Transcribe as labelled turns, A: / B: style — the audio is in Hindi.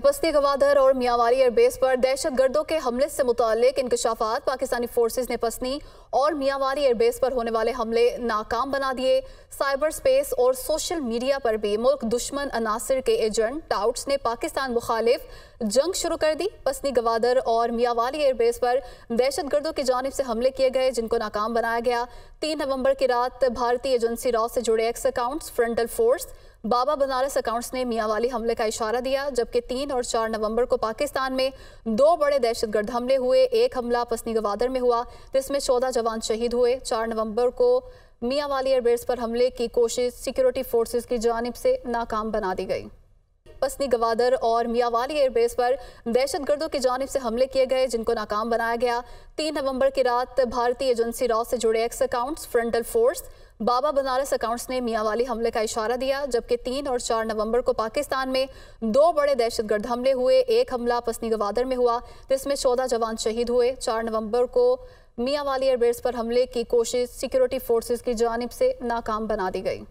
A: बस्ती गवादर और मियावारी एयरबेस पर दहशत गर्दों के हमले से मुतक इंकशाफात पाकिस्तानी फोर्सेज ने पसनी और मियावारी एयरबेस पर होने वाले हमले नाकाम बना दिए साइबर स्पेस और सोशल मीडिया पर भी मुल्क दुश्मन अनासर के एजेंट टाउट्स ने पाकिस्तान मुखालिफ जंग शुरू कर दी पसनी गवादर और मियावारी एयरबेस पर दहशत गर्दों की जानब से हमले किए गए जिनको नाकाम बनाया गया तीन नवंबर की रात भारतीय एजेंसी रॉ से जुड़े X accounts frontal force Baba Banaras accounts ने वाली हमले का इशारा दिया जबकि तीन और चार नवंबर को पाकिस्तान में दो बड़े दहशतगर्द हमले हुए एक हमला पसनी गवादर में हुआ जिसमें चौदह जवान शहीद हुए चार नवंबर को वाली एयरबेस पर हमले की कोशिश सिक्योरिटी फोर्सेज की जानब से नाकाम बना दी गई पसनी गवादर और मियावाली एयरबेस पर दहशत गर्दों की जानब से हमले किए गए जिनको नाकाम बनाया गया तीन नवंबर की रात भारतीय एजेंसी रॉ से जुड़े X accounts frontal force Baba Banaras accounts ने मियावाली हमले का इशारा दिया जबकि तीन और चार नवंबर को पाकिस्तान में दो बड़े दहशतगर्द हमले हुए एक हमला पसनी गवादर में हुआ जिसमें चौदह जवान शहीद हुए चार नवंबर को मियावाली एयरबेस पर हमले की कोशिश सिक्योरिटी फोर्सेज की जानब से नाकाम बना दी गई